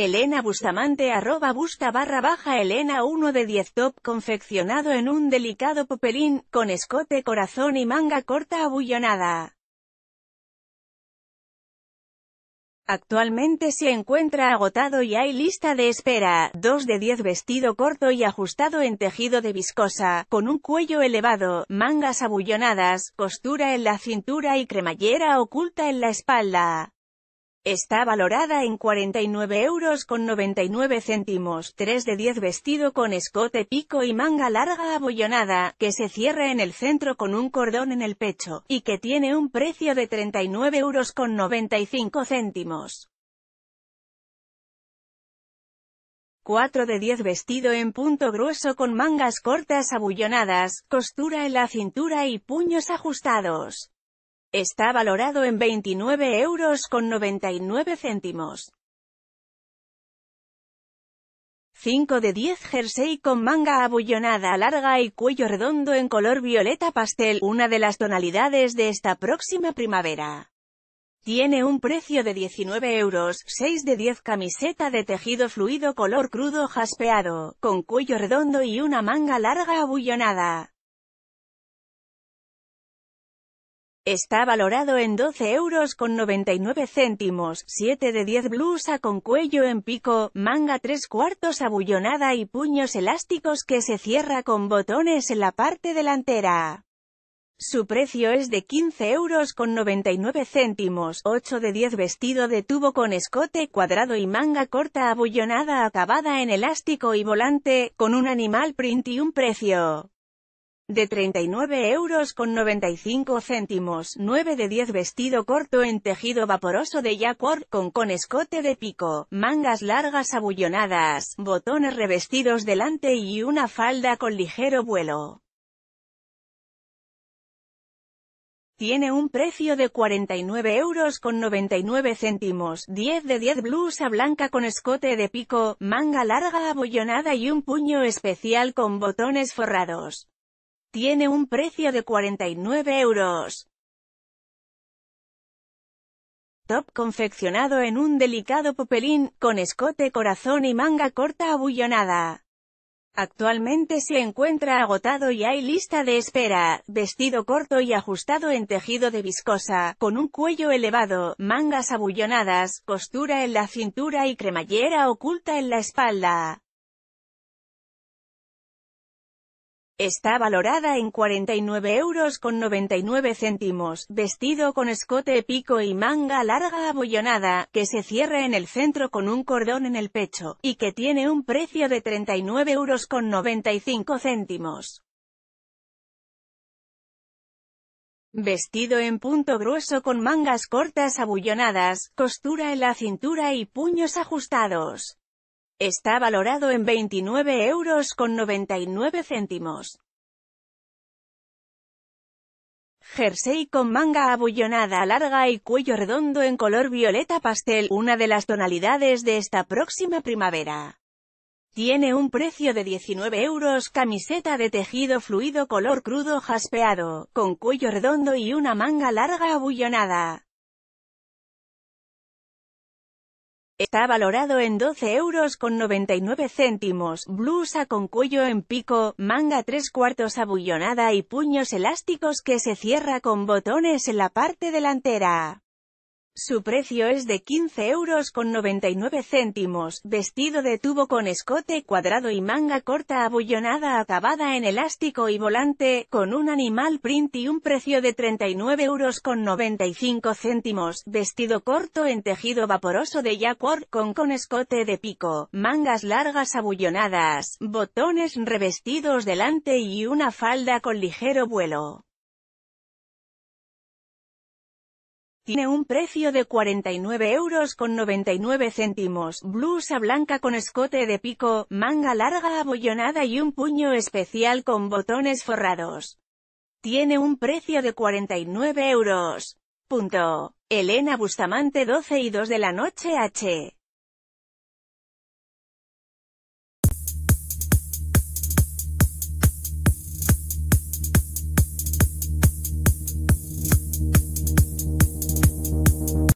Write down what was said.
Elena Bustamante arroba busta barra baja Elena 1 de 10 top confeccionado en un delicado popelín, con escote corazón y manga corta abullonada. Actualmente se encuentra agotado y hay lista de espera, 2 de 10 vestido corto y ajustado en tejido de viscosa, con un cuello elevado, mangas abullonadas, costura en la cintura y cremallera oculta en la espalda. Está valorada en 49 euros con 99 céntimos, 3 de 10 vestido con escote pico y manga larga abullonada, que se cierra en el centro con un cordón en el pecho, y que tiene un precio de 39 euros con 95 céntimos. 4 de 10 vestido en punto grueso con mangas cortas abullonadas, costura en la cintura y puños ajustados. Está valorado en 29 euros con céntimos. 5 de 10 jersey con manga abullonada larga y cuello redondo en color violeta pastel, una de las tonalidades de esta próxima primavera. Tiene un precio de 19 euros, 6 de 10 camiseta de tejido fluido color crudo jaspeado, con cuello redondo y una manga larga abullonada. Está valorado en 12 euros con 99 céntimos, 7 de 10 blusa con cuello en pico, manga 3 cuartos abullonada y puños elásticos que se cierra con botones en la parte delantera. Su precio es de 15 euros con 99 céntimos, 8 de 10 vestido de tubo con escote cuadrado y manga corta abullonada acabada en elástico y volante, con un animal print y un precio de 39 euros con 95 céntimos, 9 de 10 vestido corto en tejido vaporoso de Jacquard, con con escote de pico, mangas largas abullonadas, botones revestidos delante y una falda con ligero vuelo. Tiene un precio de 49 euros con 99 céntimos, 10 de 10 blusa blanca con escote de pico, manga larga abullonada y un puño especial con botones forrados. Tiene un precio de 49 euros. Top confeccionado en un delicado popelín, con escote corazón y manga corta abullonada. Actualmente se encuentra agotado y hay lista de espera, vestido corto y ajustado en tejido de viscosa, con un cuello elevado, mangas abullonadas, costura en la cintura y cremallera oculta en la espalda. Está valorada en 49 euros con 99 céntimos, vestido con escote pico y manga larga abullonada, que se cierra en el centro con un cordón en el pecho, y que tiene un precio de 39 euros con 95 céntimos. Vestido en punto grueso con mangas cortas abullonadas, costura en la cintura y puños ajustados. Está valorado en 29 euros con 99 céntimos. Jersey con manga abullonada larga y cuello redondo en color violeta pastel, una de las tonalidades de esta próxima primavera. Tiene un precio de 19 euros camiseta de tejido fluido color crudo jaspeado, con cuello redondo y una manga larga abullonada. Está valorado en 12 euros con 99 céntimos, blusa con cuello en pico, manga tres cuartos abullonada y puños elásticos que se cierra con botones en la parte delantera. Su precio es de 15 euros con 99 céntimos, vestido de tubo con escote cuadrado y manga corta abullonada acabada en elástico y volante, con un animal print y un precio de 39 euros con 95 céntimos, vestido corto en tejido vaporoso de Jacquard con con escote de pico, mangas largas abullonadas, botones revestidos delante y una falda con ligero vuelo. Tiene un precio de 49 euros con 99 céntimos, blusa blanca con escote de pico, manga larga abollonada y un puño especial con botones forrados. Tiene un precio de 49 euros. Punto. Elena Bustamante 12 y 2 de la noche H.